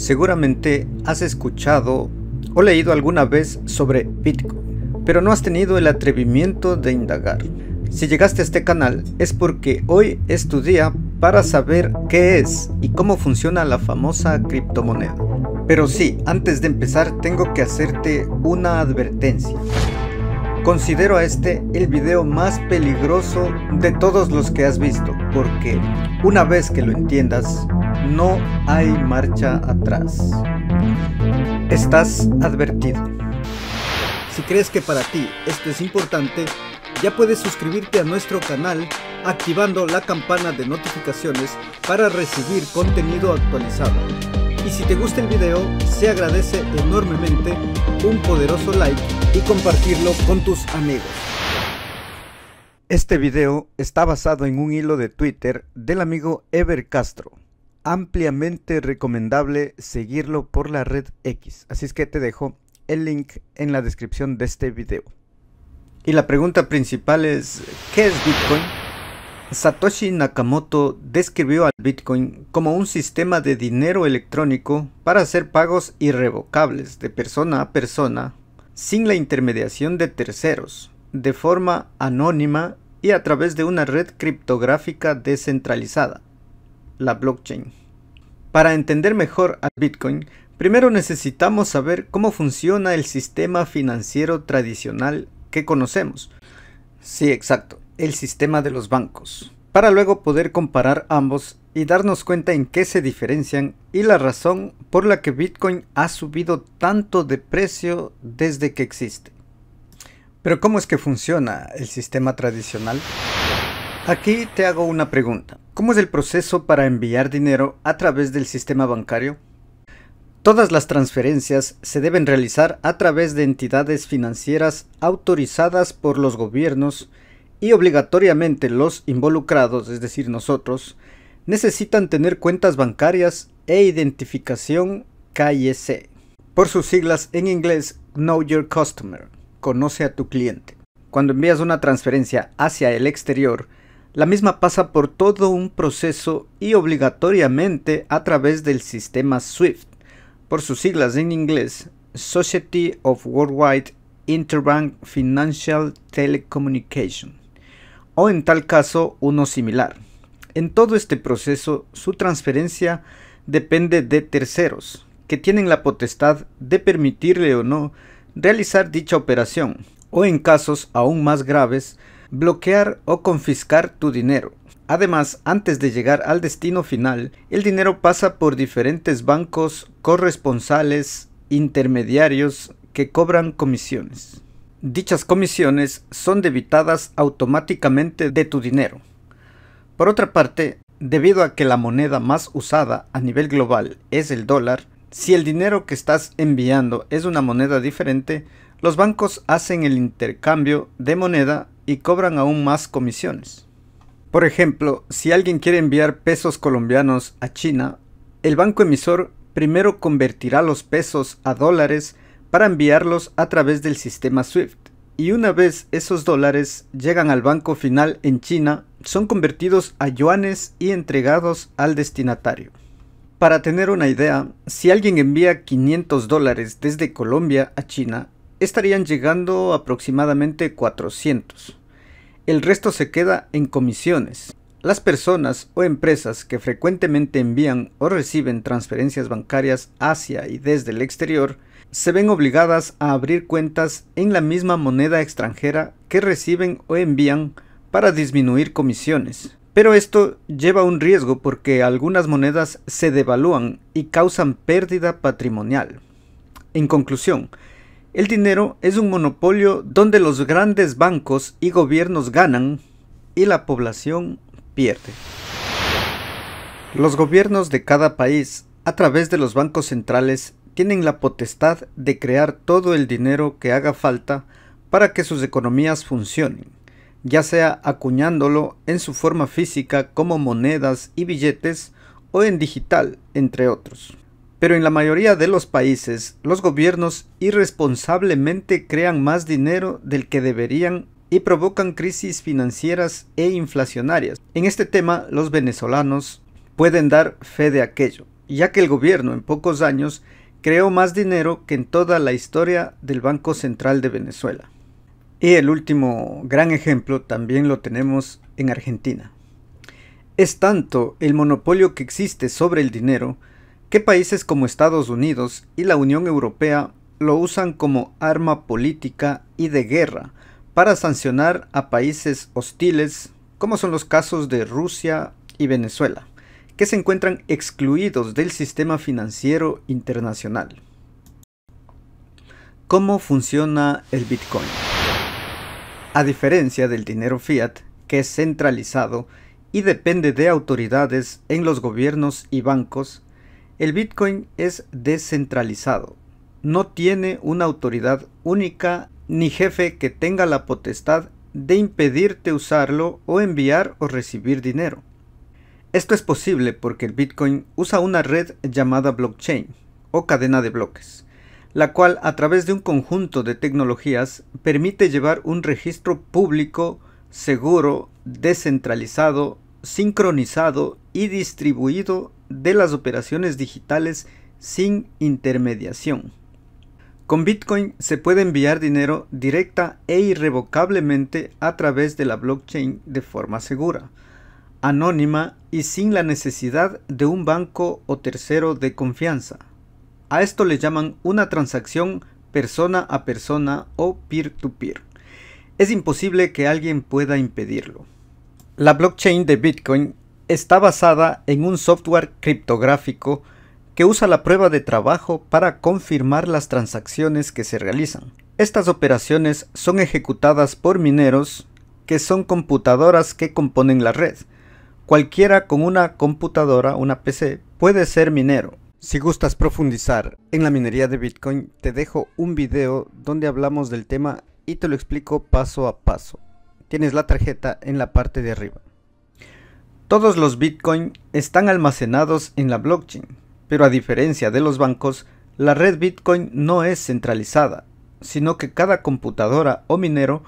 Seguramente has escuchado o leído alguna vez sobre Bitcoin, pero no has tenido el atrevimiento de indagar. Si llegaste a este canal es porque hoy es tu día para saber qué es y cómo funciona la famosa criptomoneda. Pero sí, antes de empezar tengo que hacerte una advertencia. Considero a este el video más peligroso de todos los que has visto, porque una vez que lo entiendas, no hay marcha atrás. Estás advertido. Si crees que para ti esto es importante, ya puedes suscribirte a nuestro canal activando la campana de notificaciones para recibir contenido actualizado. Y si te gusta el video, se agradece enormemente un poderoso like y compartirlo con tus amigos. Este video está basado en un hilo de Twitter del amigo Ever Castro. Ampliamente recomendable seguirlo por la red X, así es que te dejo el link en la descripción de este video. Y la pregunta principal es, ¿qué es Bitcoin? Satoshi Nakamoto describió al Bitcoin como un sistema de dinero electrónico para hacer pagos irrevocables de persona a persona sin la intermediación de terceros, de forma anónima y a través de una red criptográfica descentralizada, la blockchain. Para entender mejor a Bitcoin, primero necesitamos saber cómo funciona el sistema financiero tradicional que conocemos. Sí, exacto, el sistema de los bancos para luego poder comparar ambos y darnos cuenta en qué se diferencian y la razón por la que Bitcoin ha subido tanto de precio desde que existe. Pero ¿cómo es que funciona el sistema tradicional? Aquí te hago una pregunta. ¿Cómo es el proceso para enviar dinero a través del sistema bancario? Todas las transferencias se deben realizar a través de entidades financieras autorizadas por los gobiernos y obligatoriamente los involucrados, es decir, nosotros, necesitan tener cuentas bancarias e identificación KYC, por sus siglas en inglés Know Your Customer, conoce a tu cliente. Cuando envías una transferencia hacia el exterior, la misma pasa por todo un proceso y obligatoriamente a través del sistema SWIFT, por sus siglas en inglés Society of Worldwide Interbank Financial Telecommunication o en tal caso uno similar. En todo este proceso su transferencia depende de terceros, que tienen la potestad de permitirle o no realizar dicha operación, o en casos aún más graves, bloquear o confiscar tu dinero. Además, antes de llegar al destino final, el dinero pasa por diferentes bancos, corresponsales, intermediarios que cobran comisiones. Dichas comisiones son debitadas automáticamente de tu dinero. Por otra parte, debido a que la moneda más usada a nivel global es el dólar, si el dinero que estás enviando es una moneda diferente, los bancos hacen el intercambio de moneda y cobran aún más comisiones. Por ejemplo, si alguien quiere enviar pesos colombianos a China, el banco emisor primero convertirá los pesos a dólares para enviarlos a través del sistema SWIFT. Y una vez esos dólares llegan al banco final en China, son convertidos a yuanes y entregados al destinatario. Para tener una idea, si alguien envía 500 dólares desde Colombia a China, estarían llegando aproximadamente 400. El resto se queda en comisiones. Las personas o empresas que frecuentemente envían o reciben transferencias bancarias hacia y desde el exterior se ven obligadas a abrir cuentas en la misma moneda extranjera que reciben o envían para disminuir comisiones. Pero esto lleva un riesgo porque algunas monedas se devalúan y causan pérdida patrimonial. En conclusión, el dinero es un monopolio donde los grandes bancos y gobiernos ganan y la población pierde. Los gobiernos de cada país, a través de los bancos centrales, tienen la potestad de crear todo el dinero que haga falta para que sus economías funcionen, ya sea acuñándolo en su forma física como monedas y billetes o en digital, entre otros. Pero en la mayoría de los países, los gobiernos irresponsablemente crean más dinero del que deberían y provocan crisis financieras e inflacionarias. En este tema, los venezolanos pueden dar fe de aquello, ya que el gobierno en pocos años creó más dinero que en toda la historia del Banco Central de Venezuela. Y el último gran ejemplo también lo tenemos en Argentina. Es tanto el monopolio que existe sobre el dinero que países como Estados Unidos y la Unión Europea lo usan como arma política y de guerra para sancionar a países hostiles como son los casos de Rusia y Venezuela que se encuentran excluidos del sistema financiero internacional. ¿Cómo funciona el Bitcoin? A diferencia del dinero fiat, que es centralizado y depende de autoridades en los gobiernos y bancos, el Bitcoin es descentralizado. No tiene una autoridad única ni jefe que tenga la potestad de impedirte usarlo o enviar o recibir dinero. Esto es posible porque el Bitcoin usa una red llamada blockchain o cadena de bloques, la cual a través de un conjunto de tecnologías permite llevar un registro público, seguro, descentralizado, sincronizado y distribuido de las operaciones digitales sin intermediación. Con Bitcoin se puede enviar dinero directa e irrevocablemente a través de la blockchain de forma segura, anónima y sin la necesidad de un banco o tercero de confianza. A esto le llaman una transacción persona a persona o peer-to-peer. Es imposible que alguien pueda impedirlo. La blockchain de Bitcoin está basada en un software criptográfico que usa la prueba de trabajo para confirmar las transacciones que se realizan. Estas operaciones son ejecutadas por mineros, que son computadoras que componen la red. Cualquiera con una computadora, una PC, puede ser minero. Si gustas profundizar en la minería de Bitcoin, te dejo un video donde hablamos del tema y te lo explico paso a paso. Tienes la tarjeta en la parte de arriba. Todos los Bitcoin están almacenados en la blockchain, pero a diferencia de los bancos, la red Bitcoin no es centralizada, sino que cada computadora o minero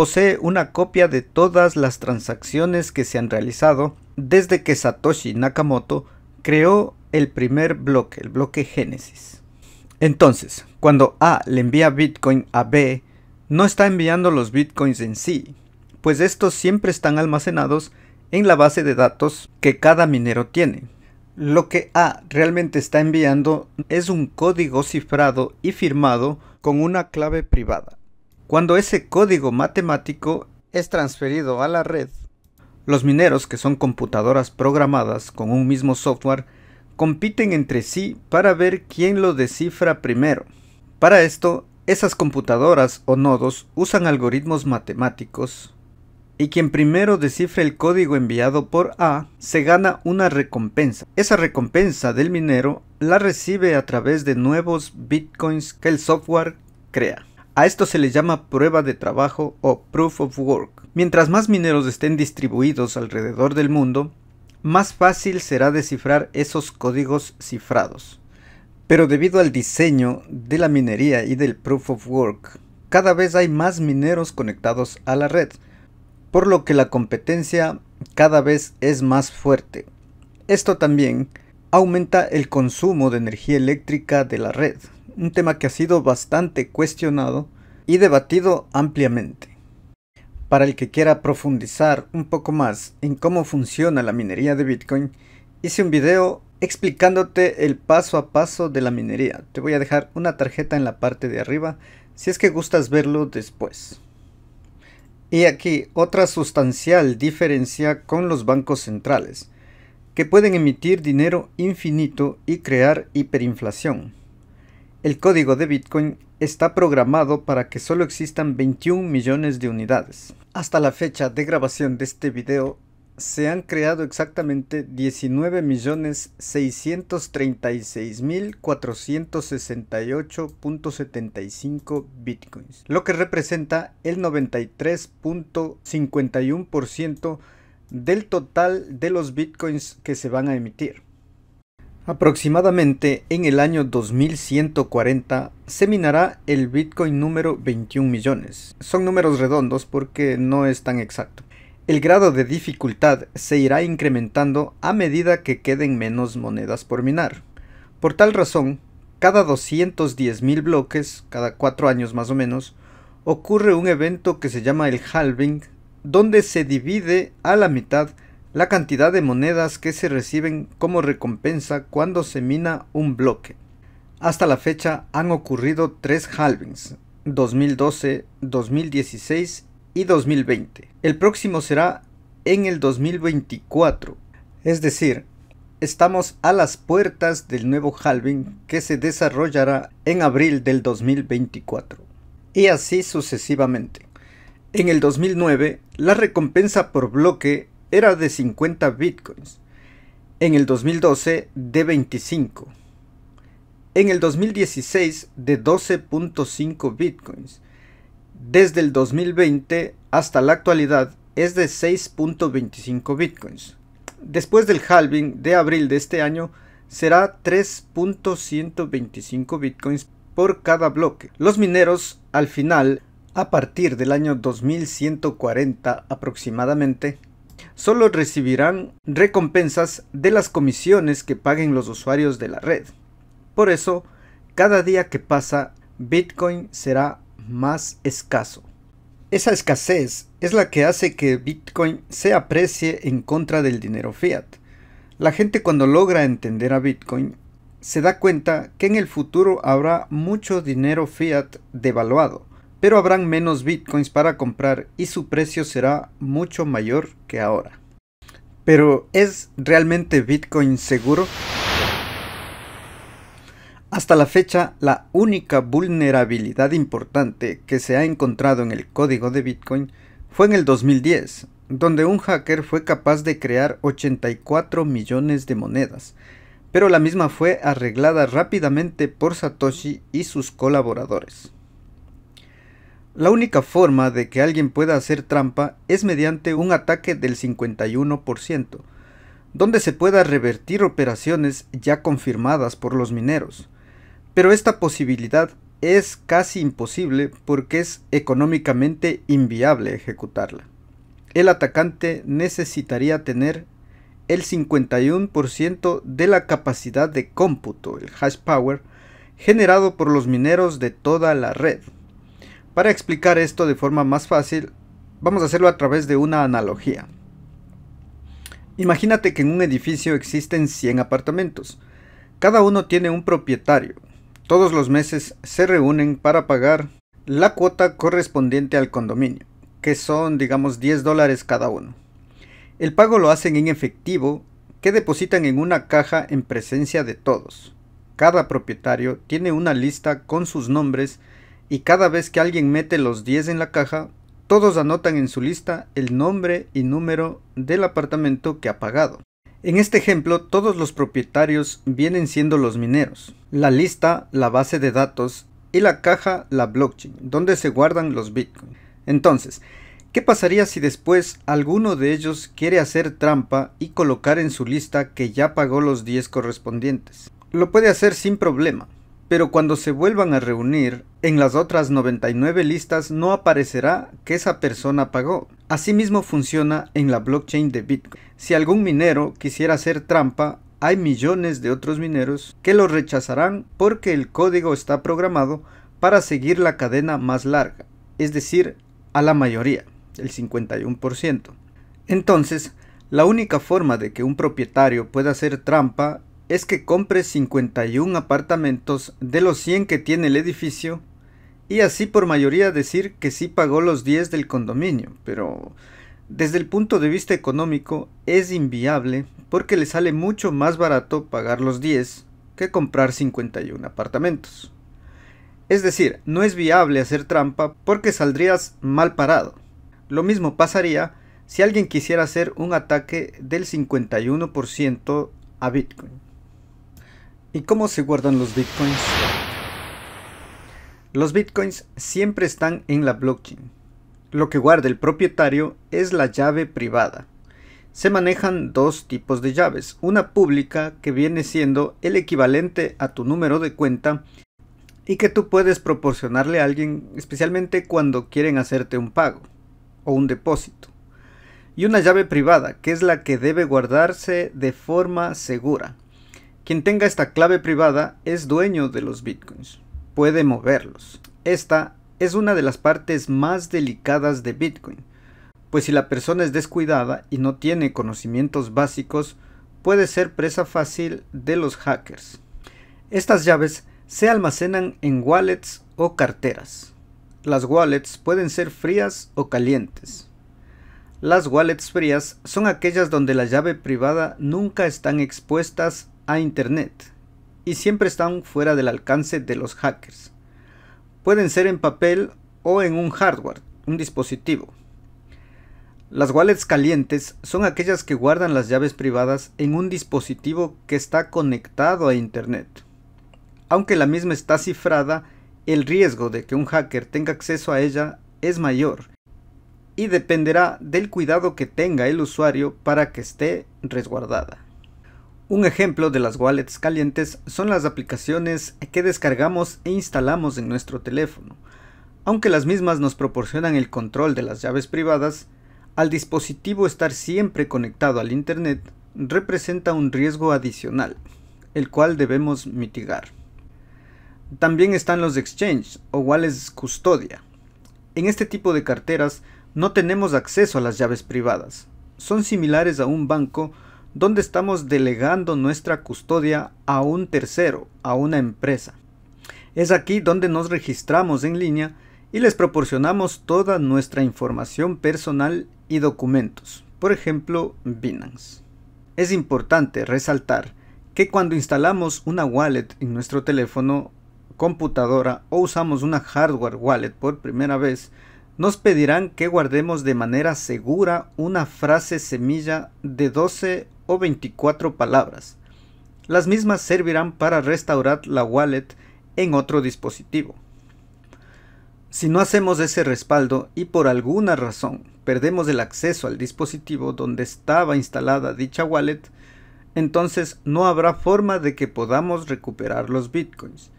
posee una copia de todas las transacciones que se han realizado desde que Satoshi Nakamoto creó el primer bloque, el bloque Génesis. Entonces, cuando A le envía Bitcoin a B, no está enviando los Bitcoins en sí, pues estos siempre están almacenados en la base de datos que cada minero tiene. Lo que A realmente está enviando es un código cifrado y firmado con una clave privada. Cuando ese código matemático es transferido a la red, los mineros, que son computadoras programadas con un mismo software, compiten entre sí para ver quién lo descifra primero. Para esto, esas computadoras o nodos usan algoritmos matemáticos y quien primero descifre el código enviado por A se gana una recompensa. Esa recompensa del minero la recibe a través de nuevos bitcoins que el software crea. A esto se le llama prueba de trabajo o proof of work. Mientras más mineros estén distribuidos alrededor del mundo, más fácil será descifrar esos códigos cifrados. Pero debido al diseño de la minería y del proof of work, cada vez hay más mineros conectados a la red, por lo que la competencia cada vez es más fuerte. Esto también aumenta el consumo de energía eléctrica de la red, un tema que ha sido bastante cuestionado y debatido ampliamente. Para el que quiera profundizar un poco más en cómo funciona la minería de Bitcoin, hice un video explicándote el paso a paso de la minería. Te voy a dejar una tarjeta en la parte de arriba si es que gustas verlo después. Y aquí otra sustancial diferencia con los bancos centrales, que pueden emitir dinero infinito y crear hiperinflación. El código de Bitcoin está programado para que solo existan 21 millones de unidades. Hasta la fecha de grabación de este video, se han creado exactamente 19.636.468.75 bitcoins, lo que representa el 93.51% del total de los bitcoins que se van a emitir. Aproximadamente en el año 2140 se minará el Bitcoin número 21 millones. Son números redondos porque no es tan exacto. El grado de dificultad se irá incrementando a medida que queden menos monedas por minar. Por tal razón, cada 210.000 bloques, cada 4 años más o menos, ocurre un evento que se llama el halving, donde se divide a la mitad la cantidad de monedas que se reciben como recompensa cuando se mina un bloque. Hasta la fecha han ocurrido tres halvings, 2012, 2016 y 2020. El próximo será en el 2024, es decir, estamos a las puertas del nuevo halving que se desarrollará en abril del 2024. Y así sucesivamente. En el 2009, la recompensa por bloque era de 50 bitcoins, en el 2012 de 25, en el 2016 de 12.5 bitcoins, desde el 2020 hasta la actualidad es de 6.25 bitcoins. Después del halving de abril de este año será 3.125 bitcoins por cada bloque. Los mineros al final, a partir del año 2140 aproximadamente, solo recibirán recompensas de las comisiones que paguen los usuarios de la red. Por eso, cada día que pasa, Bitcoin será más escaso. Esa escasez es la que hace que Bitcoin se aprecie en contra del dinero fiat. La gente cuando logra entender a Bitcoin se da cuenta que en el futuro habrá mucho dinero fiat devaluado pero habrán menos bitcoins para comprar y su precio será mucho mayor que ahora. Pero ¿es realmente Bitcoin seguro? Hasta la fecha, la única vulnerabilidad importante que se ha encontrado en el código de Bitcoin fue en el 2010, donde un hacker fue capaz de crear 84 millones de monedas, pero la misma fue arreglada rápidamente por Satoshi y sus colaboradores. La única forma de que alguien pueda hacer trampa es mediante un ataque del 51%, donde se pueda revertir operaciones ya confirmadas por los mineros. Pero esta posibilidad es casi imposible porque es económicamente inviable ejecutarla. El atacante necesitaría tener el 51% de la capacidad de cómputo, el hash power, generado por los mineros de toda la red. Para explicar esto de forma más fácil, vamos a hacerlo a través de una analogía. Imagínate que en un edificio existen 100 apartamentos. Cada uno tiene un propietario. Todos los meses se reúnen para pagar la cuota correspondiente al condominio, que son digamos 10 dólares cada uno. El pago lo hacen en efectivo que depositan en una caja en presencia de todos. Cada propietario tiene una lista con sus nombres y cada vez que alguien mete los 10 en la caja, todos anotan en su lista el nombre y número del apartamento que ha pagado. En este ejemplo, todos los propietarios vienen siendo los mineros, la lista la base de datos y la caja la blockchain, donde se guardan los bitcoins. Entonces, ¿qué pasaría si después alguno de ellos quiere hacer trampa y colocar en su lista que ya pagó los 10 correspondientes? Lo puede hacer sin problema, pero cuando se vuelvan a reunir en las otras 99 listas no aparecerá que esa persona pagó. Asimismo funciona en la blockchain de Bitcoin. Si algún minero quisiera hacer trampa, hay millones de otros mineros que lo rechazarán porque el código está programado para seguir la cadena más larga, es decir, a la mayoría, el 51%. Entonces, la única forma de que un propietario pueda hacer trampa es que compre 51 apartamentos de los 100 que tiene el edificio y así por mayoría decir que sí pagó los 10 del condominio, pero desde el punto de vista económico es inviable porque le sale mucho más barato pagar los 10 que comprar 51 apartamentos. Es decir, no es viable hacer trampa porque saldrías mal parado. Lo mismo pasaría si alguien quisiera hacer un ataque del 51% a Bitcoin. ¿Y cómo se guardan los Bitcoins? Los bitcoins siempre están en la blockchain. Lo que guarda el propietario es la llave privada. Se manejan dos tipos de llaves, una pública que viene siendo el equivalente a tu número de cuenta y que tú puedes proporcionarle a alguien especialmente cuando quieren hacerte un pago o un depósito. Y una llave privada que es la que debe guardarse de forma segura. Quien tenga esta clave privada es dueño de los bitcoins puede moverlos. Esta es una de las partes más delicadas de Bitcoin, pues si la persona es descuidada y no tiene conocimientos básicos, puede ser presa fácil de los hackers. Estas llaves se almacenan en wallets o carteras. Las wallets pueden ser frías o calientes. Las wallets frías son aquellas donde la llave privada nunca están expuestas a Internet y siempre están fuera del alcance de los hackers. Pueden ser en papel o en un hardware, un dispositivo. Las wallets calientes son aquellas que guardan las llaves privadas en un dispositivo que está conectado a Internet. Aunque la misma está cifrada, el riesgo de que un hacker tenga acceso a ella es mayor y dependerá del cuidado que tenga el usuario para que esté resguardada. Un ejemplo de las wallets calientes son las aplicaciones que descargamos e instalamos en nuestro teléfono. Aunque las mismas nos proporcionan el control de las llaves privadas, al dispositivo estar siempre conectado al Internet representa un riesgo adicional, el cual debemos mitigar. También están los exchanges o wallets custodia. En este tipo de carteras no tenemos acceso a las llaves privadas. Son similares a un banco, donde estamos delegando nuestra custodia a un tercero, a una empresa. Es aquí donde nos registramos en línea y les proporcionamos toda nuestra información personal y documentos, por ejemplo Binance. Es importante resaltar que cuando instalamos una wallet en nuestro teléfono, computadora o usamos una hardware wallet por primera vez, nos pedirán que guardemos de manera segura una frase semilla de 12 o 24 palabras. Las mismas servirán para restaurar la wallet en otro dispositivo. Si no hacemos ese respaldo y por alguna razón perdemos el acceso al dispositivo donde estaba instalada dicha wallet, entonces no habrá forma de que podamos recuperar los bitcoins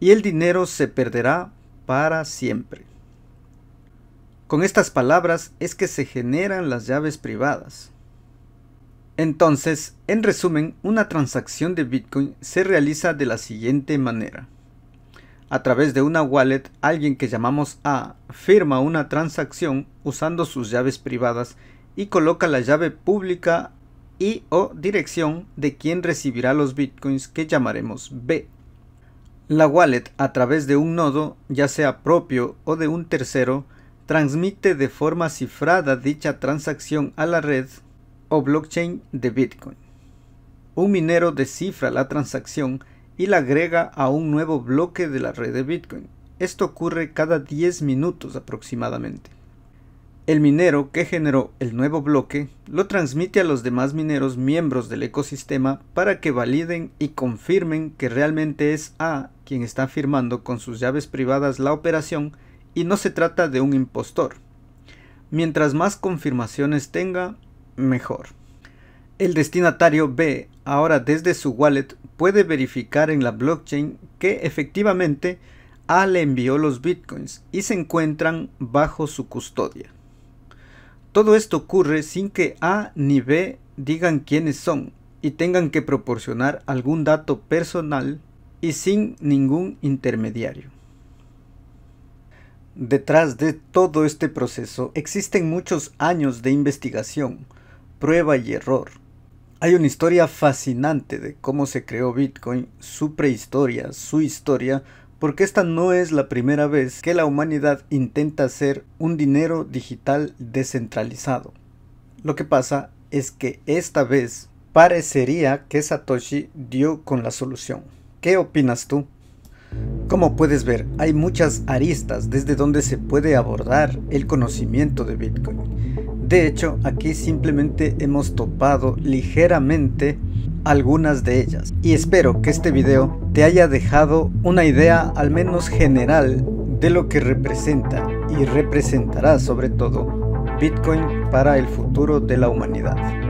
y el dinero se perderá para siempre. Con estas palabras es que se generan las llaves privadas. Entonces, en resumen, una transacción de Bitcoin se realiza de la siguiente manera. A través de una wallet, alguien que llamamos A firma una transacción usando sus llaves privadas y coloca la llave pública y o dirección de quien recibirá los bitcoins que llamaremos B. La wallet a través de un nodo, ya sea propio o de un tercero, transmite de forma cifrada dicha transacción a la red o blockchain de Bitcoin. Un minero descifra la transacción y la agrega a un nuevo bloque de la red de Bitcoin. Esto ocurre cada 10 minutos aproximadamente. El minero que generó el nuevo bloque lo transmite a los demás mineros miembros del ecosistema para que validen y confirmen que realmente es A quien está firmando con sus llaves privadas la operación y no se trata de un impostor. Mientras más confirmaciones tenga, mejor. El destinatario B, ahora desde su wallet, puede verificar en la blockchain que efectivamente A le envió los bitcoins y se encuentran bajo su custodia. Todo esto ocurre sin que A ni B digan quiénes son y tengan que proporcionar algún dato personal y sin ningún intermediario. Detrás de todo este proceso existen muchos años de investigación, prueba y error. Hay una historia fascinante de cómo se creó Bitcoin, su prehistoria, su historia, porque esta no es la primera vez que la humanidad intenta hacer un dinero digital descentralizado. Lo que pasa es que esta vez parecería que Satoshi dio con la solución. ¿Qué opinas tú? Como puedes ver, hay muchas aristas desde donde se puede abordar el conocimiento de Bitcoin. De hecho, aquí simplemente hemos topado ligeramente algunas de ellas. Y espero que este video te haya dejado una idea al menos general de lo que representa y representará sobre todo Bitcoin para el futuro de la humanidad.